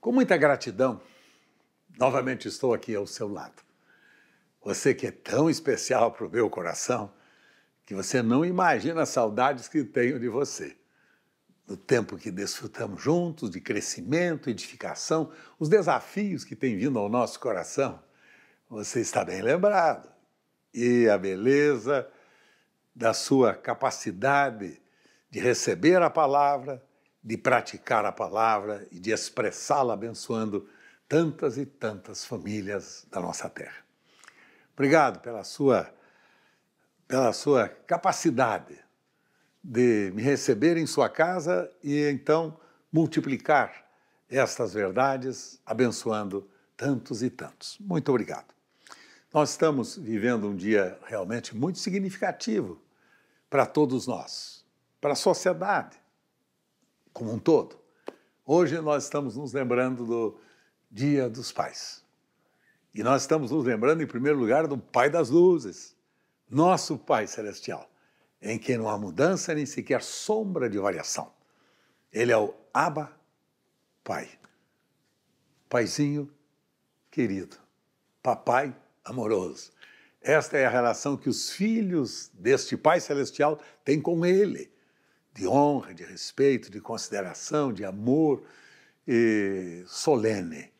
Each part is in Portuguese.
Com muita gratidão, novamente estou aqui ao seu lado. Você que é tão especial para o meu coração que você não imagina as saudades que tenho de você. No tempo que desfrutamos juntos de crescimento, edificação, os desafios que têm vindo ao nosso coração, você está bem lembrado. E a beleza da sua capacidade de receber a palavra, de praticar a palavra e de expressá-la abençoando tantas e tantas famílias da nossa terra. Obrigado pela sua, pela sua capacidade de me receber em sua casa e então multiplicar estas verdades, abençoando tantos e tantos. Muito obrigado. Nós estamos vivendo um dia realmente muito significativo para todos nós, para a sociedade, como um todo. Hoje nós estamos nos lembrando do Dia dos Pais. E nós estamos nos lembrando, em primeiro lugar, do Pai das Luzes, nosso Pai Celestial, em quem não há mudança nem sequer sombra de variação. Ele é o Abba Pai. Paizinho querido, papai amoroso. Esta é a relação que os filhos deste Pai Celestial têm com Ele de honra, de respeito, de consideração, de amor e solene.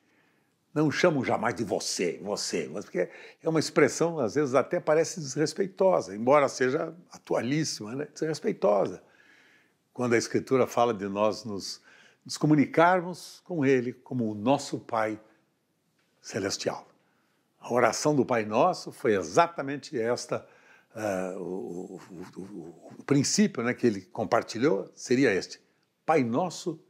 Não chamam jamais de você, você, porque é uma expressão, às vezes, até parece desrespeitosa, embora seja atualíssima, né? desrespeitosa. Quando a Escritura fala de nós nos, nos comunicarmos com Ele como o nosso Pai Celestial. A oração do Pai Nosso foi exatamente esta uh, o, o, o, princípio né, que ele compartilhou seria este: Pai nosso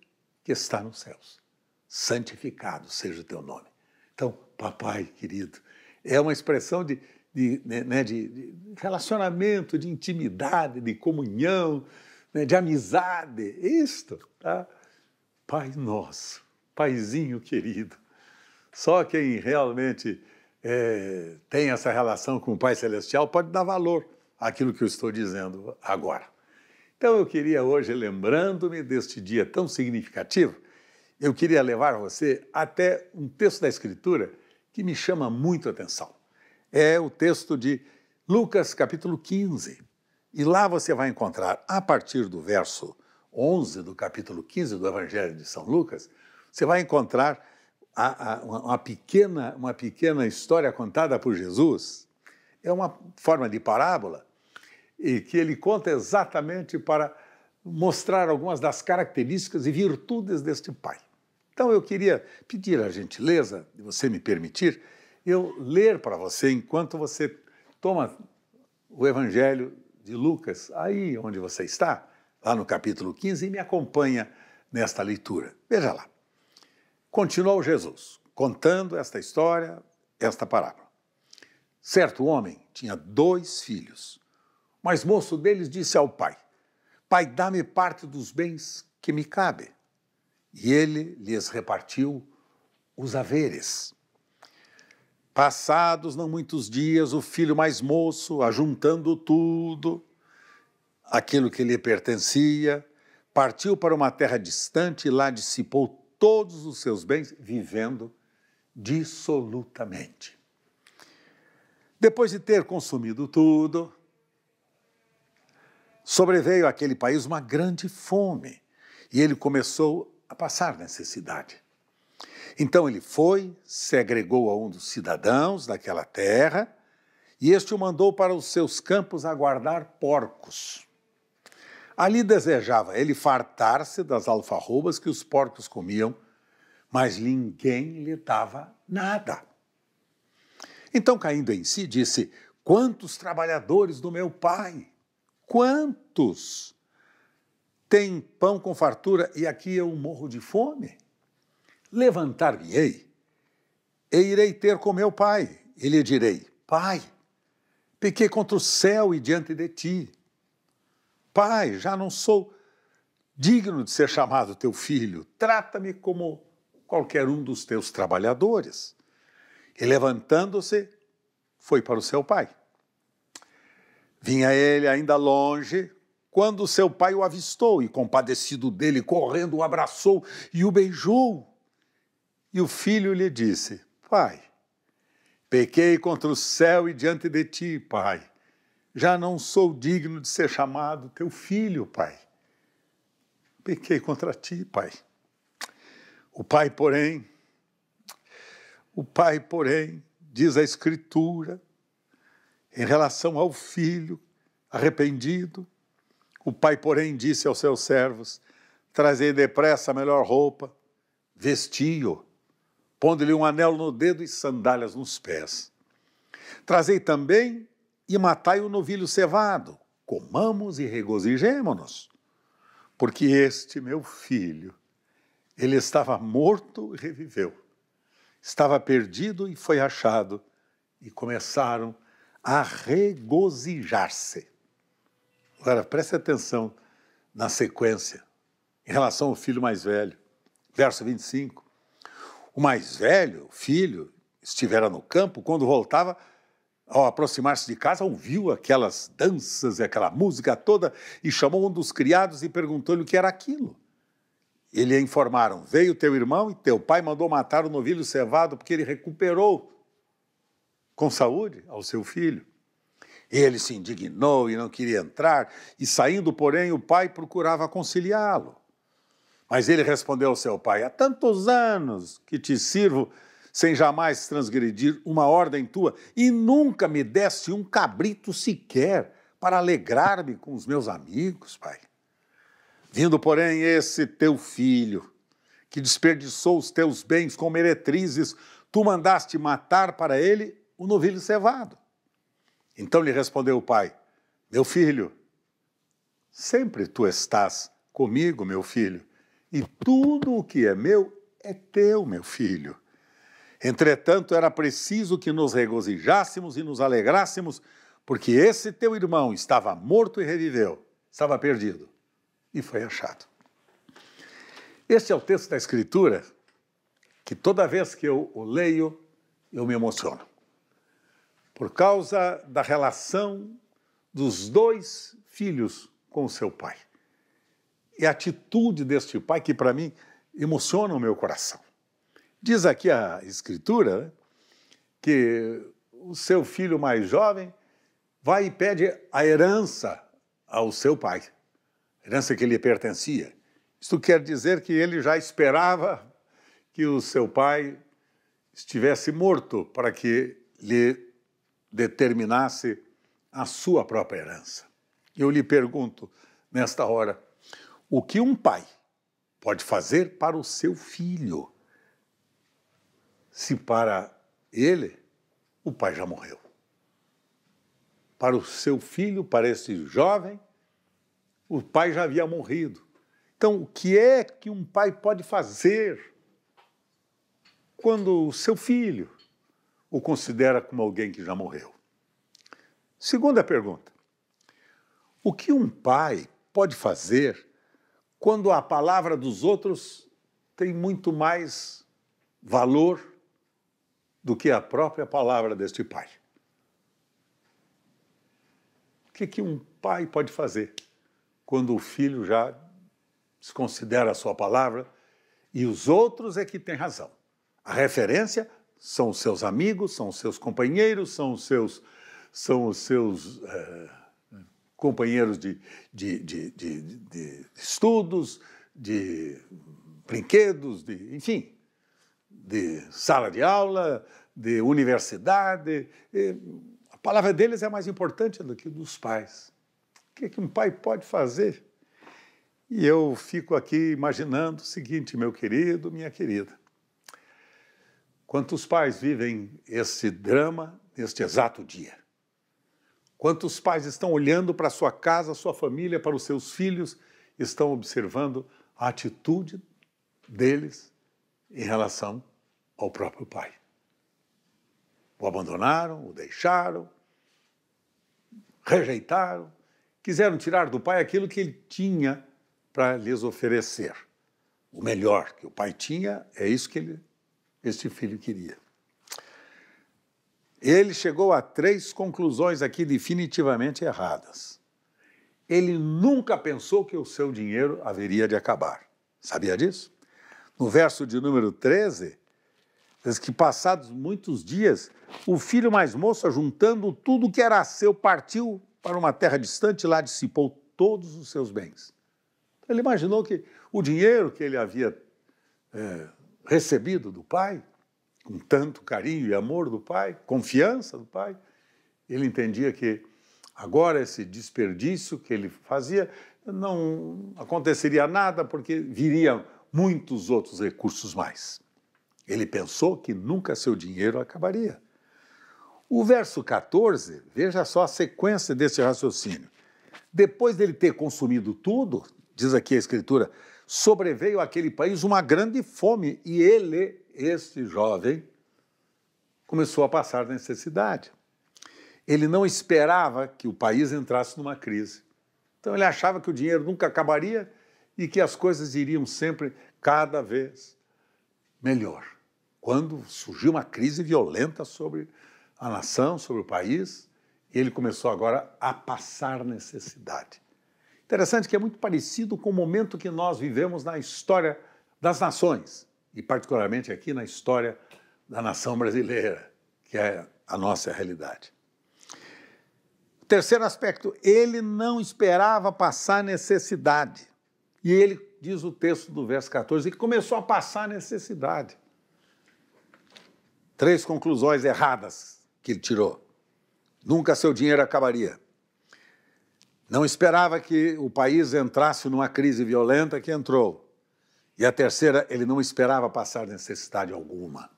que está nos céus, santificado seja o teu nome. Então, papai querido, é uma expressão de, de, né, né de, de relacionamento, de intimidade, de comunhão, né, de amizade. Isto, tá? Pai nosso, paizinho querido. Só quem realmente é, tem essa relação com o Pai Celestial, pode dar valor àquilo que eu estou dizendo agora. Então eu queria hoje, lembrando-me deste dia tão significativo, eu queria levar você até um texto da Escritura que me chama muito a atenção. É o texto de Lucas capítulo 15. E lá você vai encontrar, a partir do verso 11 do capítulo 15 do Evangelho de São Lucas, você vai encontrar a, a, uma, pequena, uma pequena história contada por Jesus é uma forma de parábola e que ele conta exatamente para mostrar algumas das características e virtudes deste pai. Então eu queria pedir a gentileza de você me permitir eu ler para você enquanto você toma o Evangelho de Lucas aí onde você está, lá no capítulo 15 e me acompanha nesta leitura. Veja lá. Continuou Jesus contando esta história, esta parábola. Certo homem tinha dois filhos. O mais moço deles disse ao pai: Pai, dá-me parte dos bens que me cabe. E ele lhes repartiu os haveres. Passados não muitos dias, o filho mais moço, ajuntando tudo, aquilo que lhe pertencia, partiu para uma terra distante e lá dissipou todos os seus bens, vivendo dissolutamente. Depois de ter consumido tudo, sobreveio àquele país uma grande fome e ele começou a passar necessidade. Então ele foi, se agregou a um dos cidadãos daquela terra e este o mandou para os seus campos aguardar porcos. Ali desejava ele fartar-se das alfarrobas que os porcos comiam, mas ninguém lhe dava nada. Então, caindo em si, disse: Quantos trabalhadores do meu pai? Quantos? Tem pão com fartura e aqui eu morro de fome? Levantar-me-ei e irei ter com meu pai. E lhe direi: Pai, pequei contra o céu e diante de ti Pai, já não sou digno de ser chamado teu filho, trata-me como qualquer um dos teus trabalhadores. E levantando-se, foi para o seu pai. Vinha ele ainda longe, quando seu pai o avistou e, compadecido dele, correndo, o abraçou e o beijou. E o filho lhe disse: Pai, pequei contra o céu e diante de ti, pai já não sou digno de ser chamado teu filho, pai. Pequei contra ti, pai. O pai, porém, o pai, porém, diz a Escritura, em relação ao filho arrependido, o pai, porém, disse aos seus servos: Trazei depressa a melhor roupa, vesti-o, pondo-lhe um anel no dedo e sandálias nos pés. Trazei também e matai o novilho cevado. Comamos e regozijemo-nos, porque este meu filho, ele estava morto e reviveu, estava perdido e foi achado, e começaram a regozijar-se. Agora, preste atenção na sequência em relação ao filho mais velho. Verso 25. O mais velho, filho, estivera no campo, quando voltava, ao aproximar-se de casa, ouviu aquelas danças e aquela música toda e chamou um dos criados e perguntou-lhe o que era aquilo. Ele lhe informaram: Veio teu irmão e teu pai mandou matar o novilho cevado porque ele recuperou com saúde ao seu filho. Ele se indignou e não queria entrar, e saindo, porém, o pai procurava conciliá-lo. Mas ele respondeu ao seu pai: Há tantos anos que te sirvo sem jamais transgredir uma ordem tua, e nunca me deste um cabrito sequer para alegrar-me com os meus amigos, Pai. Vindo, porém, esse teu filho, que desperdiçou os teus bens com meretrizes, tu mandaste matar para ele o novilho cevado. Então lhe respondeu o pai: Meu filho, sempre tu estás comigo, meu filho, e tudo o que é meu é teu, meu filho. Entretanto, era preciso que nos regozijássemos e nos alegrássemos, porque esse teu irmão estava morto e reviveu, estava perdido e foi achado. Este é o texto da Escritura que toda vez que eu o leio, eu me emociono, por causa da relação dos dois filhos com o seu pai. E a atitude deste pai que, para mim, emociona o meu coração. Diz aqui a Escritura né, que o seu filho mais jovem vai e pede a herança ao seu pai, herança que lhe pertencia. Isto quer dizer que ele já esperava que o seu pai estivesse morto para que lhe determinasse a sua própria herança. Eu lhe pergunto, nesta hora, o que um pai pode fazer para o seu filho? se para ele o pai já morreu. Para o seu filho, para esse jovem, o pai já havia morrido. Então, o que é que um pai pode fazer quando o seu filho o considera como alguém que já morreu? Segunda pergunta: o que um pai pode fazer quando a palavra dos outros tem muito mais valor do que a própria palavra deste pai. O que, que um pai pode fazer quando o filho já desconsidera a sua palavra e os outros é que têm razão? A referência são os seus amigos, são os seus companheiros, são os seus, são os seus é, companheiros de, de, de, de estudos, de brinquedos, de, enfim, de sala de aula, de universidade. a palavra deles é mais importante do que dos pais. O que, é que um pai pode fazer? E eu fico aqui imaginando o seguinte, meu querido, minha querida. Quantos pais vivem esse drama neste exato dia? Quantos pais estão olhando para sua casa, sua família, para os seus filhos, estão observando a atitude deles em relação ao próprio pai. O abandonaram, o deixaram, rejeitaram, quiseram tirar do pai aquilo que ele tinha para lhes oferecer. O melhor que o pai tinha é isso que ele, este filho queria. Ele chegou a três conclusões aqui definitivamente erradas. Ele nunca pensou que o seu dinheiro haveria de acabar. Sabia disso? No verso de número 13, Diz que passados muitos dias, o filho mais moço, juntando tudo que era seu, partiu para uma terra distante, lá dissipou todos os seus bens. Então, ele imaginou que o dinheiro que ele havia é, recebido do pai, com tanto carinho e amor do pai, confiança do pai, ele entendia que agora esse desperdício que ele fazia não aconteceria nada porque viriam muitos outros recursos mais. Ele pensou que nunca seu dinheiro acabaria. O verso 14, veja só a sequência desse raciocínio. Depois dele ter consumido tudo, diz aqui a Escritura, sobreveio àquele país uma grande fome e ele, este jovem, começou a passar necessidade. Ele não esperava que o país entrasse numa crise. Então ele achava que o dinheiro nunca acabaria e que as coisas iriam sempre cada vez melhor. Quando surgiu uma crise violenta sobre a nação, sobre o país, e ele começou agora a passar necessidade. Interessante que é muito parecido com o momento que nós vivemos na história das nações, e particularmente aqui na história da nação brasileira, que é a nossa realidade. Terceiro aspecto, ele não esperava passar necessidade. E ele diz o texto do verso 14, e começou a passar necessidade. Três conclusões erradas que ele tirou. Nunca seu dinheiro acabaria. Não esperava que o país entrasse numa crise violenta que entrou. E a terceira, ele não esperava passar necessidade alguma.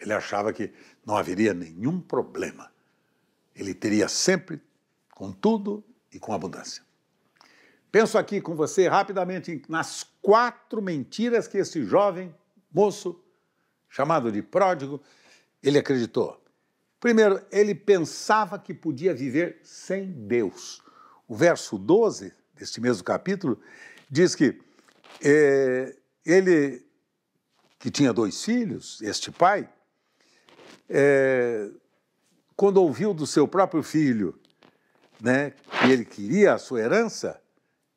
Ele achava que não haveria nenhum problema. Ele teria sempre com tudo e com abundância. Penso aqui com você rapidamente nas quatro mentiras que esse jovem moço, chamado de pródigo, ele acreditou. Primeiro, ele pensava que podia viver sem Deus. O verso 12 deste mesmo capítulo diz que eh, ele, que tinha dois filhos, este pai, eh, quando ouviu do seu próprio filho né, que ele queria a sua herança,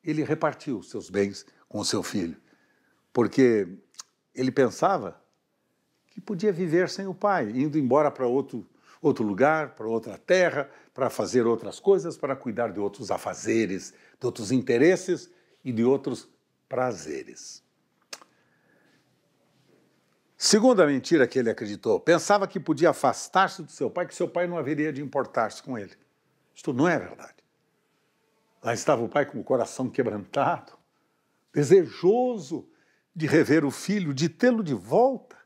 ele repartiu seus bens com o seu filho, porque ele pensava que podia viver sem o pai, indo embora para outro, outro lugar, para outra terra, para fazer outras coisas, para cuidar de outros afazeres, de outros interesses e de outros prazeres. Segunda mentira que ele acreditou, pensava que podia afastar-se do seu pai, que seu pai não haveria de importar-se com ele. Isto não é verdade. Lá estava o pai com o coração quebrantado, desejoso de rever o filho, de tê-lo de volta.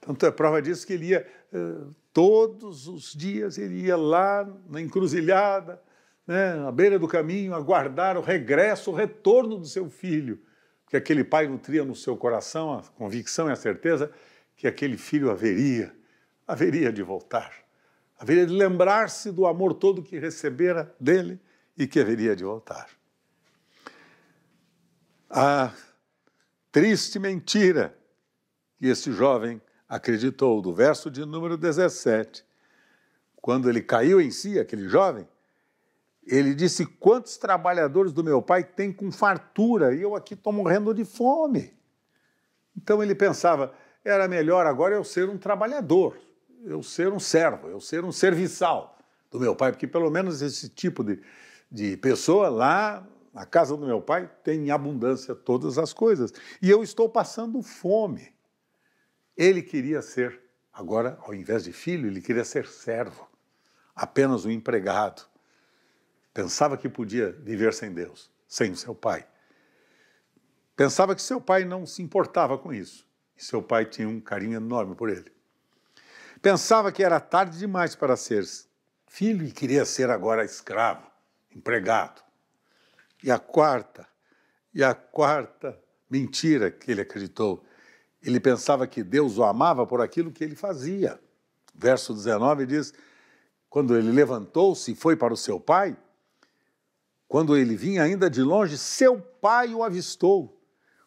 Tanto é prova disso que ele ia, eh, todos os dias, ele ia lá na encruzilhada, né, à beira do caminho, aguardar o regresso, o retorno do seu filho. Porque aquele pai nutria no seu coração a convicção e a certeza que aquele filho haveria, haveria de voltar, haveria de lembrar-se do amor todo que recebera dele e que haveria de voltar. A triste mentira que este jovem acreditou do verso de número 17, quando ele caiu em si, aquele jovem, ele disse: Quantos trabalhadores do meu pai tem com fartura e eu aqui estou morrendo de fome? Então ele pensava: era melhor agora eu ser um trabalhador, eu ser um servo, eu ser um serviçal do meu pai, porque pelo menos esse tipo de, de pessoa, lá na casa do meu pai tem em abundância todas as coisas. E eu estou passando fome. Ele queria ser, agora, ao invés de filho, ele queria ser servo, apenas um empregado. Pensava que podia viver sem Deus, sem o seu pai. Pensava que seu pai não se importava com isso. E seu pai tinha um carinho enorme por ele. Pensava que era tarde demais para ser filho e queria ser agora escravo empregado. E a quarta, e a quarta mentira que ele acreditou, ele pensava que Deus o amava por aquilo que ele fazia. Verso 19 diz: Quando ele levantou-se e foi para o seu pai, quando ele vinha ainda de longe, seu pai o avistou.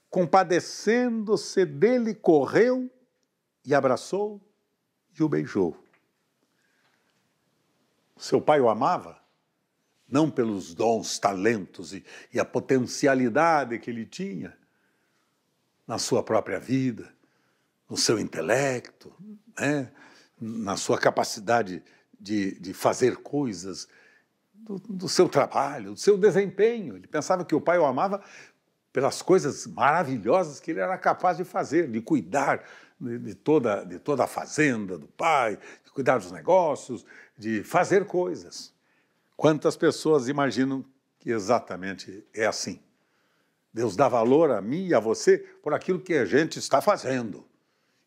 Compadecendo-se dele, correu e abraçou e o beijou. Seu pai o amava? não pelos dons, talentos e, e a potencialidade que ele tinha na sua própria vida, no seu intelecto, né? na sua capacidade de, de fazer coisas, do, do, seu trabalho, do seu desempenho. Ele pensava que o pai o amava pelas coisas maravilhosas que ele era capaz de fazer, de cuidar de, de toda, de toda a fazenda do pai, de cuidar dos negócios, de fazer coisas. Quantas pessoas imaginam que exatamente é assim? Deus dá valor a mim e a você por aquilo que a gente está fazendo.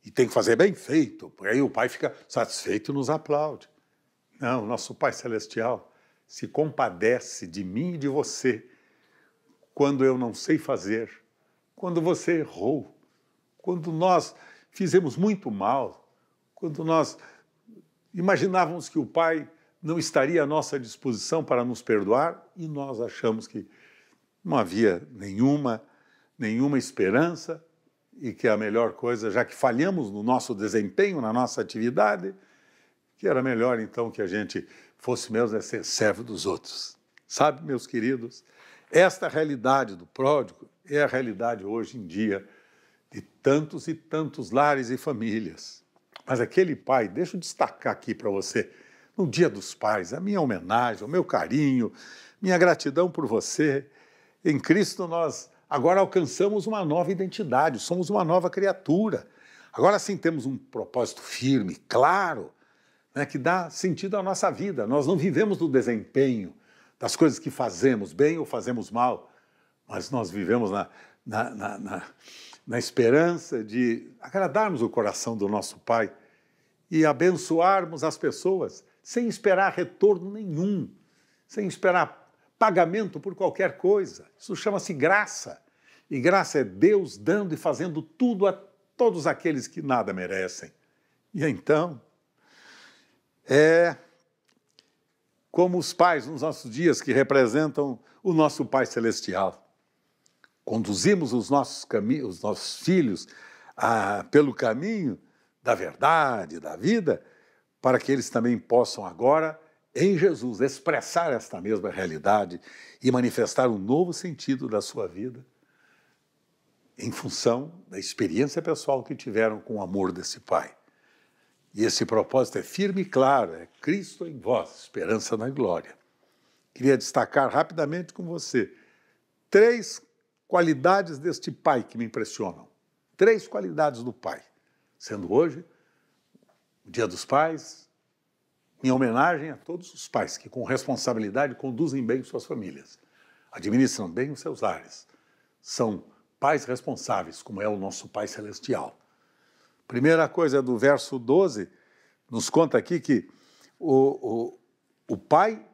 E tem que fazer bem feito, porque aí o Pai fica satisfeito e nos aplaude. Não, nosso Pai Celestial se compadece de mim e de você quando eu não sei fazer, quando você errou, quando nós fizemos muito mal, quando nós imaginávamos que o Pai não estaria à nossa disposição para nos perdoar e nós achamos que não havia nenhuma nenhuma esperança e que a melhor coisa, já que falhamos no nosso desempenho, na nossa atividade, que era melhor então que a gente fosse mesmo é ser servo dos outros. Sabe, meus queridos, esta realidade do pródigo é a realidade hoje em dia de tantos e tantos lares e famílias. Mas aquele pai, deixa eu destacar aqui para você, no Dia dos Pais, a minha homenagem, o meu carinho, minha gratidão por você. Em Cristo nós agora alcançamos uma nova identidade, somos uma nova criatura. Agora sim temos um propósito firme, claro, né, que dá sentido à nossa vida. Nós não vivemos do desempenho das coisas que fazemos bem ou fazemos mal, mas nós vivemos na, na, na, na, na esperança de agradarmos o coração do nosso Pai e abençoarmos as pessoas sem esperar retorno nenhum, sem esperar pagamento por qualquer coisa. Isso chama-se graça. E graça é Deus dando e fazendo tudo a todos aqueles que nada merecem. E então, é como os pais nos nossos dias que representam o nosso Pai Celestial. Conduzimos os nossos, os nossos filhos a, ah, pelo caminho da verdade, da vida, para que eles também possam agora, em Jesus, expressar esta mesma realidade e manifestar um novo sentido da sua vida em função da experiência pessoal que tiveram com o amor desse Pai. E esse propósito é firme e claro, é Cristo em vós, esperança na glória. Queria destacar rapidamente com você três qualidades deste Pai que me impressionam. Três qualidades do Pai, sendo hoje o Dia dos Pais, em homenagem a todos os pais que, com responsabilidade, conduzem bem suas famílias, administram bem os seus lares, são pais responsáveis, como é o nosso Pai Celestial. Primeira coisa é do verso 12, nos conta aqui que o, o, o pai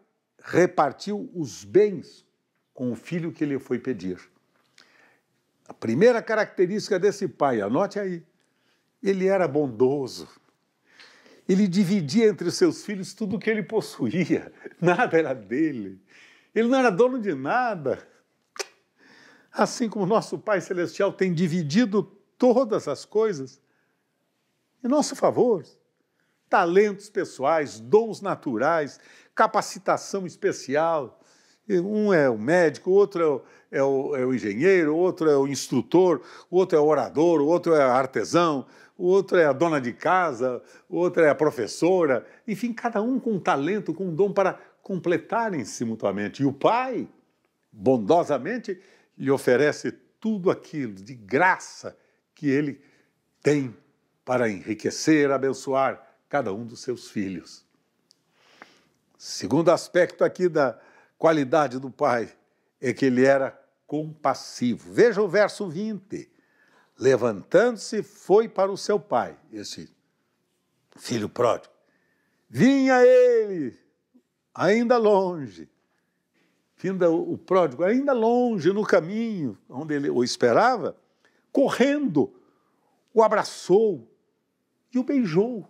repartiu os bens com o filho que lhe foi pedir. A primeira característica desse pai, anote aí, ele era bondoso. Ele dividia entre os seus filhos tudo o que ele possuía. Nada era dele. Ele não era dono de nada. Assim como nosso Pai Celestial tem dividido todas as coisas em nosso favor talentos pessoais, dons naturais, capacitação especial. Um é o médico, outro é o, é o, é o engenheiro, outro é o instrutor, outro é o orador, outro é artesão, o outro é a dona de casa, o outro é a professora, enfim, cada um com um talento, com um dom para completarem-se mutuamente. E o pai, bondosamente, lhe oferece tudo aquilo de graça que ele tem para enriquecer, abençoar cada um dos seus filhos. Segundo aspecto aqui da qualidade do pai é que ele era compassivo. Veja o verso 20. Levantando-se, foi para o seu pai, esse filho pródigo. Vinha ele, ainda longe, vindo o pródigo, ainda longe no caminho onde ele o esperava, correndo, o abraçou e o beijou.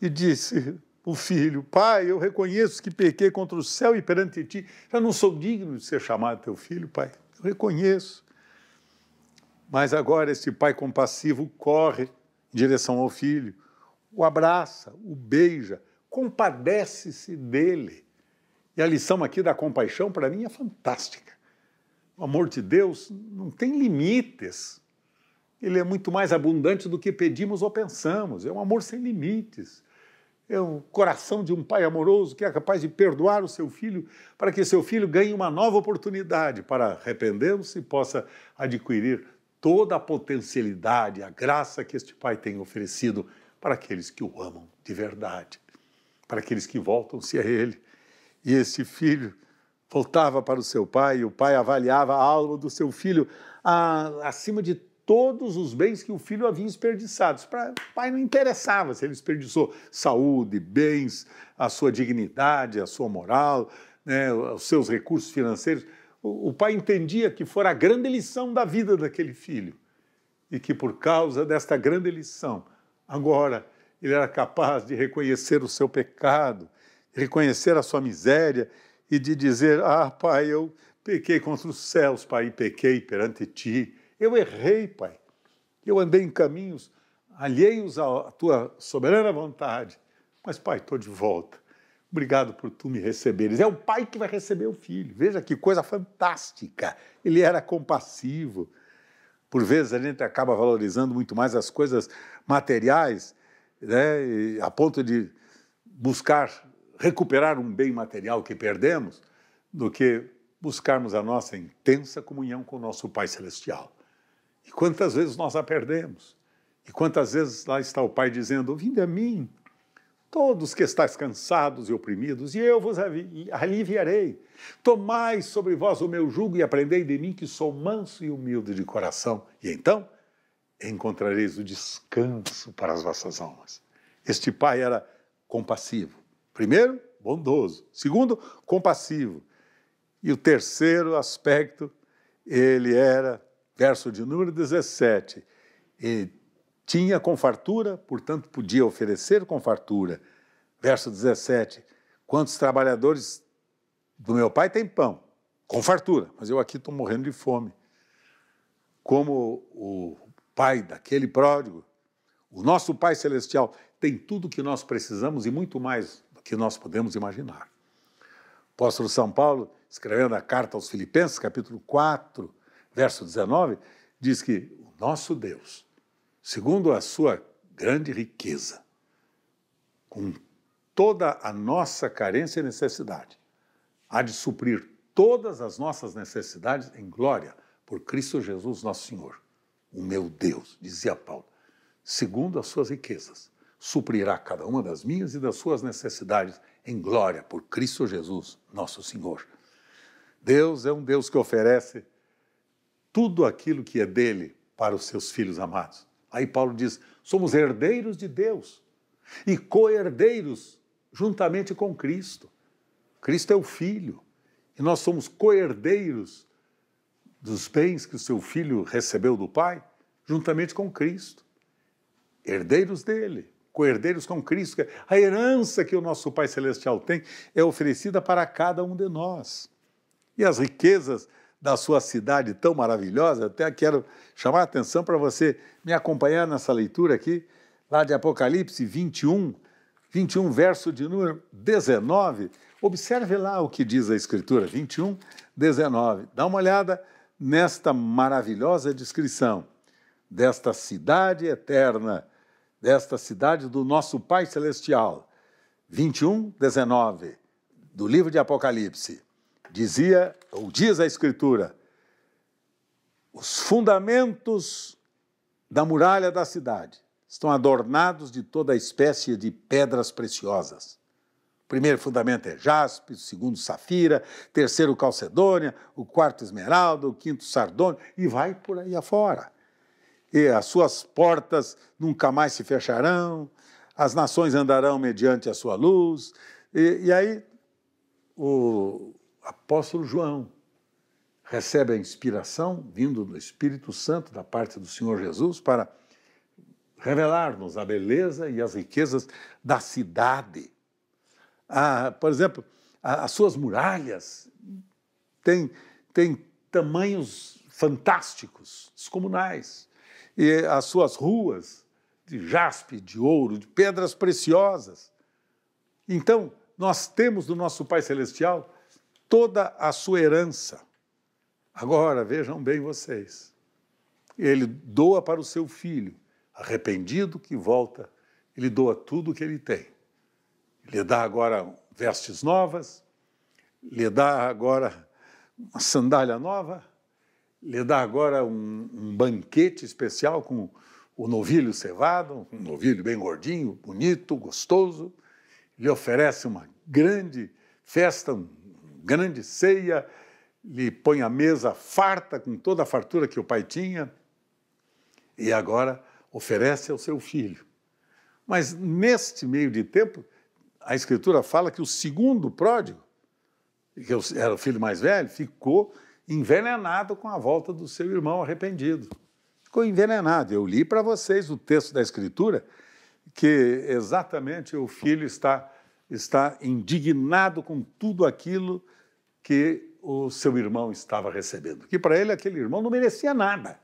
E disse: o filho, pai, eu reconheço que pequei contra o céu e perante ti. Já não sou digno de ser chamado teu filho, pai. Eu reconheço. Mas agora este pai compassivo corre em direção ao filho, o abraça, o beija, compadece-se dele. E a lição aqui da compaixão, para mim, é fantástica. O amor de Deus não tem limites. Ele é muito mais abundante do que pedimos ou pensamos. É um amor sem limites. É o coração de um pai amoroso que é capaz de perdoar o seu filho para que seu filho ganhe uma nova oportunidade para, arrependê-lo se possa adquirir toda a potencialidade, a graça que este Pai tem oferecido para aqueles que o amam de verdade, para aqueles que voltam-se a Ele. E esse filho voltava para o seu pai, e o pai avaliava a alma do seu filho a, acima de todos os bens que o filho havia desperdiçado. Para o pai não interessava se ele desperdiçou saúde, bens, a sua dignidade, a sua moral, né, os seus recursos financeiros o pai entendia que fora a grande lição da vida daquele filho e que por causa desta grande lição, agora ele era capaz de reconhecer o seu pecado, reconhecer a sua miséria e de dizer: Ah, pai, eu pequei contra os céus, pai, pequei perante ti. Eu errei, pai. Eu andei em caminhos alheios à tua soberana vontade. Mas, pai, estou de volta. Obrigado por tu me receberes. É o pai que vai receber o filho. Veja que coisa fantástica. Ele era compassivo. Por vezes a gente acaba valorizando muito mais as coisas materiais, né, a ponto de buscar recuperar um bem material que perdemos, do que buscarmos a nossa intensa comunhão com o nosso Pai Celestial. E quantas vezes nós a perdemos? E quantas vezes lá está o Pai dizendo: Vinde a mim, todos que estáis cansados e oprimidos, e eu vos aliviarei. Tomai sobre vós o meu jugo e aprendei de mim, que sou manso e humilde de coração, e então encontrareis o descanso para as vossas almas. Este pai era compassivo. Primeiro, bondoso. Segundo, compassivo. E o terceiro aspecto, ele era, verso de número 17, e tinha com fartura, portanto podia oferecer com fartura. Verso 17: Quantos trabalhadores do meu pai têm pão? Com fartura, mas eu aqui estou morrendo de fome. Como o pai daquele pródigo, o nosso Pai Celestial tem tudo o que nós precisamos e muito mais do que nós podemos imaginar. O apóstolo São Paulo, escrevendo a carta aos Filipenses, capítulo 4, verso 19, diz que o nosso Deus segundo a sua grande riqueza, com toda a nossa carência e necessidade, há de suprir todas as nossas necessidades em glória por Cristo Jesus, nosso Senhor. O meu Deus, dizia Paulo, segundo as suas riquezas, suprirá cada uma das minhas e das suas necessidades em glória por Cristo Jesus, nosso Senhor. Deus é um Deus que oferece tudo aquilo que é dele para os seus filhos amados. Aí Paulo diz: somos herdeiros de Deus e co-herdeiros juntamente com Cristo. Cristo é o Filho e nós somos co-herdeiros dos bens que o seu filho recebeu do Pai, juntamente com Cristo. Herdeiros dele, co-herdeiros com Cristo. A herança que o nosso Pai Celestial tem é oferecida para cada um de nós. E as riquezas da sua cidade tão maravilhosa. Até quero chamar a atenção para você me acompanhar nessa leitura aqui, lá de Apocalipse 21, 21, verso de número 19. Observe lá o que diz a Escritura, 21, 19. Dá uma olhada nesta maravilhosa descrição desta cidade eterna, desta cidade do nosso Pai Celestial. 21, 19, do livro de Apocalipse. Dizia, ou diz a Escritura, os fundamentos da muralha da cidade estão adornados de toda espécie de pedras preciosas. O primeiro fundamento é jaspe, o segundo safira, o terceiro calcedônia, o quarto esmeralda, o quinto sardônio e vai por aí afora. E as suas portas nunca mais se fecharão, as nações andarão mediante a sua luz. E, e aí o, apóstolo João. Recebe a inspiração vindo do Espírito Santo da parte do Senhor Jesus para revelar-nos a beleza e as riquezas da cidade. Ah, por exemplo, a, as suas muralhas têm, têm tamanhos fantásticos, descomunais. E as suas ruas de jaspe, de ouro, de pedras preciosas. Então, nós temos do nosso Pai Celestial toda a sua herança. Agora, vejam bem vocês. Ele doa para o seu filho, arrependido que volta, ele doa tudo o que ele tem. Ele dá agora vestes novas, lhe dá agora uma sandália nova, lhe dá agora um, um banquete especial com o novilho cevado, um novilho bem gordinho, bonito, gostoso. Lhe oferece uma grande festa, um grande ceia, lhe põe a mesa farta com toda a fartura que o pai tinha, e agora oferece ao seu filho. Mas neste meio de tempo, a Escritura fala que o segundo pródigo, que era o filho mais velho, ficou envenenado com a volta do seu irmão arrependido. Ficou envenenado. Eu li para vocês o texto da Escritura que exatamente o filho está, está indignado com tudo aquilo que o seu irmão estava recebendo. Que para ele aquele irmão não merecia nada.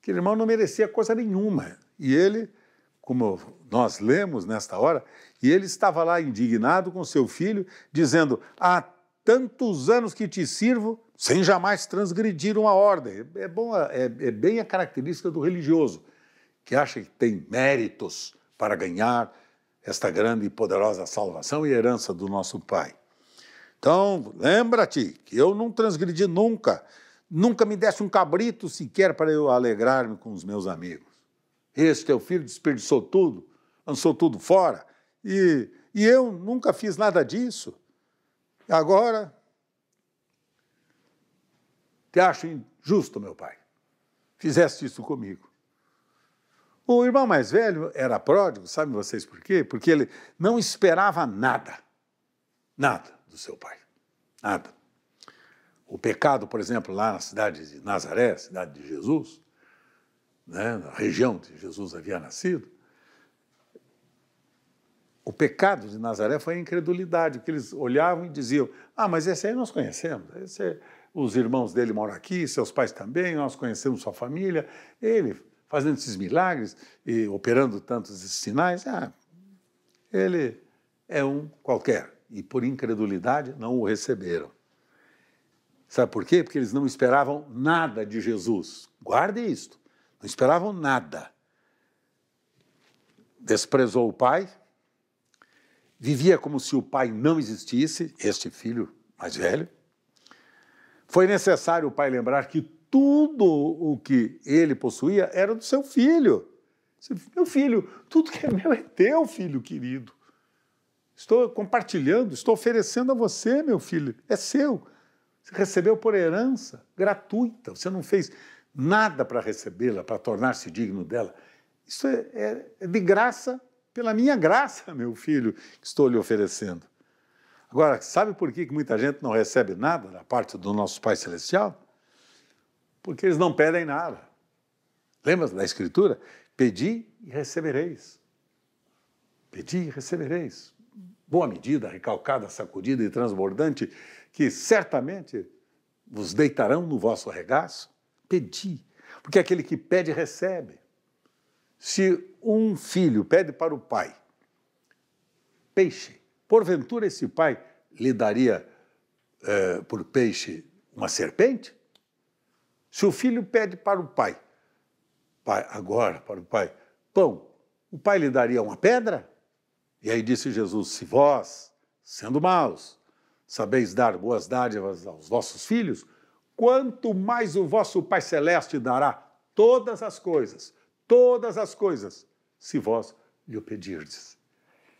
Aquele irmão não merecia coisa nenhuma. E ele, como nós lemos nesta hora, e ele estava lá indignado com seu filho, dizendo: Há tantos anos que te sirvo sem jamais transgredir uma ordem. É, bom, é, é bem a característica do religioso, que acha que tem méritos para ganhar esta grande e poderosa salvação e herança do nosso Pai. Então, lembra-te que eu não transgredi nunca, nunca me desse um cabrito sequer para eu alegrar-me com os meus amigos. Esse teu filho desperdiçou tudo, lançou tudo fora, e, e eu nunca fiz nada disso. Agora, te acho injusto, meu pai, fizeste isso comigo. O irmão mais velho era pródigo, sabem vocês por quê? Porque ele não esperava nada, nada do seu pai. Nada. O pecado, por exemplo, lá na cidade de Nazaré, cidade de Jesus, né, na região onde Jesus havia nascido, o pecado de Nazaré foi a incredulidade, que eles olhavam e diziam: Ah, mas esse aí nós conhecemos, esse é, os irmãos dele moram aqui, seus pais também, nós conhecemos sua família, ele fazendo esses milagres e operando tantos sinais, ah, ele é um qualquer e por incredulidade não o receberam. Sabe por quê? Porque eles não esperavam nada de Jesus. Guarde isto. Não esperavam nada. Desprezou o pai, vivia como se o pai não existisse, este filho mais velho. Foi necessário o pai lembrar que tudo o que ele possuía era do seu filho. Meu filho, tudo que é meu é teu, filho querido. Estou compartilhando, estou oferecendo a você, meu filho. É seu. Você recebeu por herança, gratuita. Você não fez nada para recebê-la, para tornar-se digno dela. Isso é, é, é de graça, pela minha graça, meu filho, que estou lhe oferecendo. Agora, sabe por que muita gente não recebe nada da parte do nosso Pai Celestial? Porque eles não pedem nada. Lembra da Escritura? Pedi e recebereis. Pedi e recebereis boa medida, recalcada, sacudida e transbordante, que certamente vos deitarão no vosso regaço? Pedi, porque aquele que pede, recebe. Se um filho pede para o pai peixe, porventura esse pai lhe daria eh, por peixe uma serpente? Se o filho pede para o pai, pai, agora para o pai, pão, o pai lhe daria uma pedra? E aí disse Jesus: Se vós, sendo maus, sabeis dar boas dádivas aos vossos filhos, quanto mais o vosso Pai Celeste dará todas as coisas, todas as coisas, se vós lhe o pedirdes.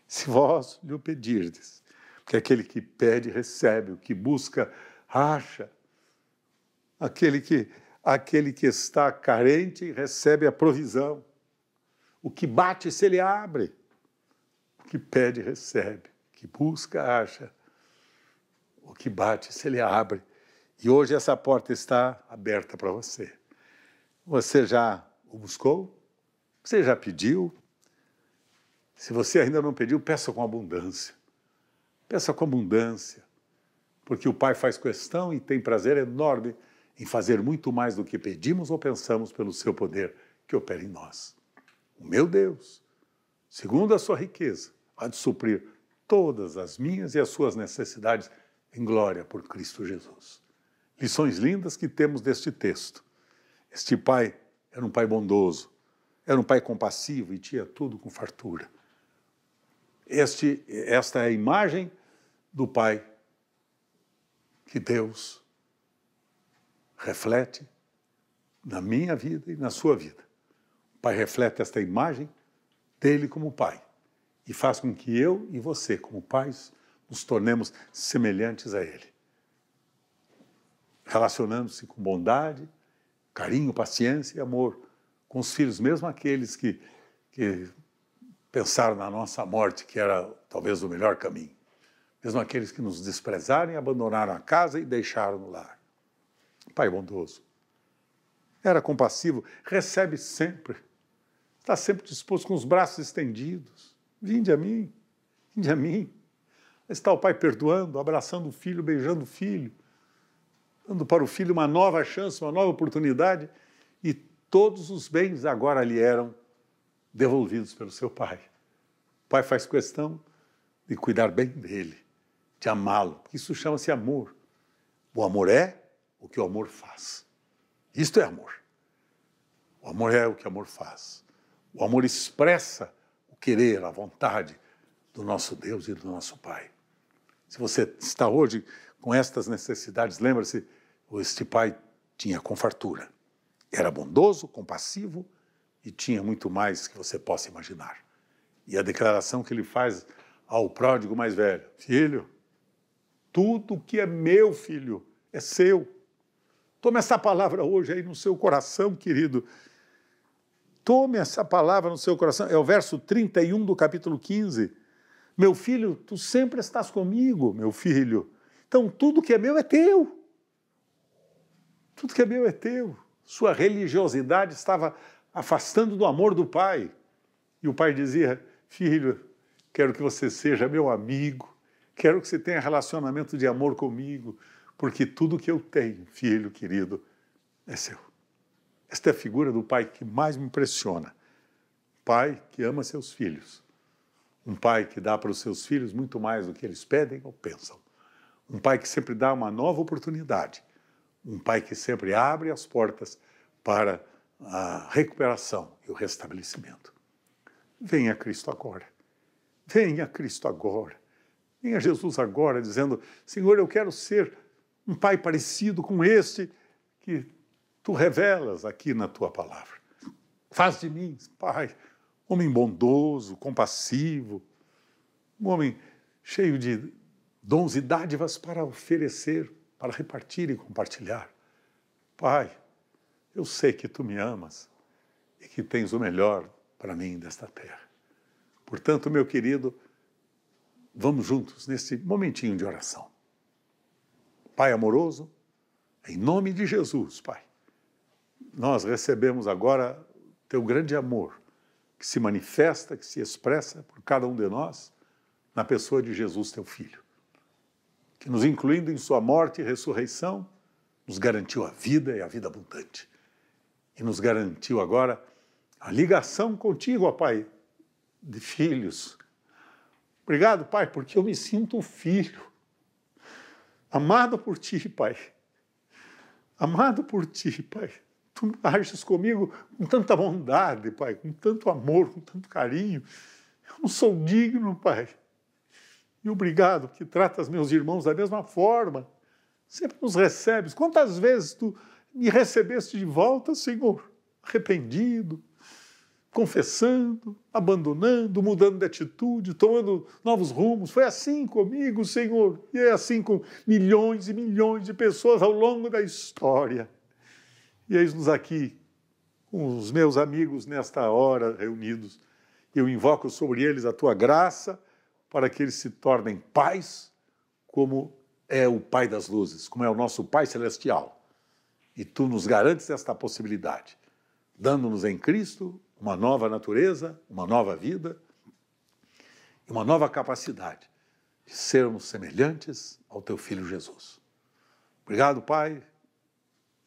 Se vós lhe o pedirdes. Porque aquele que pede, recebe, o que busca, acha. Aquele que, aquele que está carente, recebe a provisão. O que bate, se ele abre que pede, recebe, que busca, acha, o que bate, se ele abre. E hoje essa porta está aberta para você. Você já o buscou? Você já pediu? Se você ainda não pediu, peça com abundância. Peça com abundância, porque o Pai faz questão e tem prazer enorme em fazer muito mais do que pedimos ou pensamos pelo seu poder que opera em nós. O meu Deus, segundo a sua riqueza, há de suprir todas as minhas e as suas necessidades em glória por Cristo Jesus. Lições lindas que temos deste texto. Este pai era um pai bondoso, era um pai compassivo e tinha tudo com fartura. Este, esta é a imagem do pai que Deus reflete na minha vida e na sua vida. O pai reflete esta imagem dele como pai e faz com que eu e você, como pais, nos tornemos semelhantes a Ele. Relacionando-se com bondade, carinho, paciência e amor com os filhos, mesmo aqueles que, que pensaram na nossa morte, que era talvez o melhor caminho. Mesmo aqueles que nos desprezaram e abandonaram a casa e deixaram no lar. Pai bondoso, era compassivo, recebe sempre, está sempre disposto, com os braços estendidos. Vinde a mim, vinde a mim. Aí está o pai perdoando, abraçando o filho, beijando o filho, dando para o filho uma nova chance, uma nova oportunidade. E todos os bens agora lhe eram devolvidos pelo seu pai. O pai faz questão de cuidar bem dele, de amá-lo. Isso chama-se amor. O amor é o que o amor faz. Isto é amor. O amor é o que o amor faz. O amor expressa querer, à vontade do nosso Deus e do nosso Pai. Se você está hoje com estas necessidades, lembre-se, este Pai tinha com fartura. Era bondoso, compassivo e tinha muito mais que você possa imaginar. E a declaração que ele faz ao pródigo mais velho: Filho, tudo que é meu, filho, é seu. Tome essa palavra hoje aí no seu coração, querido, Tome essa palavra no seu coração. É o verso 31 do capítulo 15. Meu filho, tu sempre estás comigo, meu filho. Então tudo que é meu é teu. Tudo que é meu é teu. Sua religiosidade estava afastando do amor do pai. E o pai dizia: Filho, quero que você seja meu amigo, quero que você tenha relacionamento de amor comigo, porque tudo que eu tenho, filho querido, é seu. Esta é a figura do pai que mais me impressiona. Pai que ama seus filhos. Um pai que dá para os seus filhos muito mais do que eles pedem ou pensam. Um pai que sempre dá uma nova oportunidade. Um pai que sempre abre as portas para a recuperação e o restabelecimento. Venha Cristo agora. Venha Cristo agora. Venha Jesus agora dizendo: Senhor, eu quero ser um pai parecido com este que tu revelas aqui na tua palavra. Faz de mim, Pai, homem bondoso, compassivo, um homem cheio de dons e dádivas para oferecer, para repartir e compartilhar. Pai, eu sei que tu me amas e que tens o melhor para mim desta terra. Portanto, meu querido, vamos juntos nesse momentinho de oração. Pai amoroso, em nome de Jesus, Pai nós recebemos agora teu grande amor, que se manifesta, que se expressa por cada um de nós na pessoa de Jesus, teu filho, que nos incluindo em sua morte e ressurreição, nos garantiu a vida e a vida abundante. E nos garantiu agora a ligação contigo, ó Pai, de filhos. Obrigado, Pai, porque eu me sinto um filho, amado por ti, Pai. Amado por ti, Pai tu ages comigo com tanta bondade, Pai, com tanto amor, com tanto carinho. Eu não sou digno, Pai. E obrigado que tratas meus irmãos da mesma forma. Sempre nos recebes. Quantas vezes tu me recebeste de volta, Senhor, arrependido, confessando, abandonando, mudando de atitude, tomando novos rumos. Foi assim comigo, Senhor, e é assim com milhões e milhões de pessoas ao longo da história. E eis-nos aqui, com os meus amigos, nesta hora reunidos. Eu invoco sobre eles a tua graça para que eles se tornem pais, como é o Pai das luzes, como é o nosso Pai celestial. E tu nos garantes esta possibilidade, dando-nos em Cristo uma nova natureza, uma nova vida e uma nova capacidade de sermos semelhantes ao teu filho Jesus. Obrigado, Pai,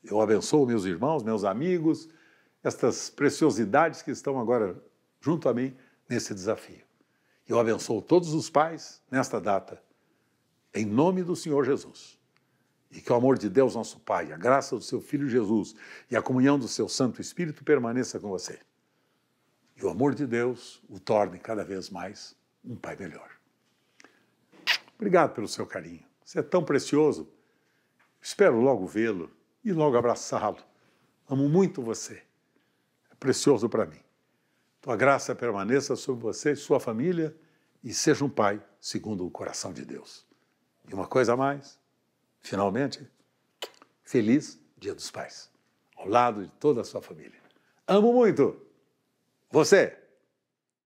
eu abençoo meus irmãos, meus amigos, estas preciosidades que estão agora junto a mim nesse desafio. Eu abençoo todos os pais nesta data, em nome do Senhor Jesus. E que o amor de Deus, nosso Pai, a graça do seu Filho Jesus e a comunhão do seu Santo Espírito permaneça com você. E o amor de Deus o torne cada vez mais um pai melhor. Obrigado pelo seu carinho. Você é tão precioso. Espero logo vê-lo e logo abraçá-lo. Amo muito você. É precioso para mim. Tua graça permaneça sobre você e sua família e seja um pai segundo o coração de Deus. E uma coisa a mais, finalmente, feliz Dia dos Pais, ao lado de toda a sua família. Amo muito você.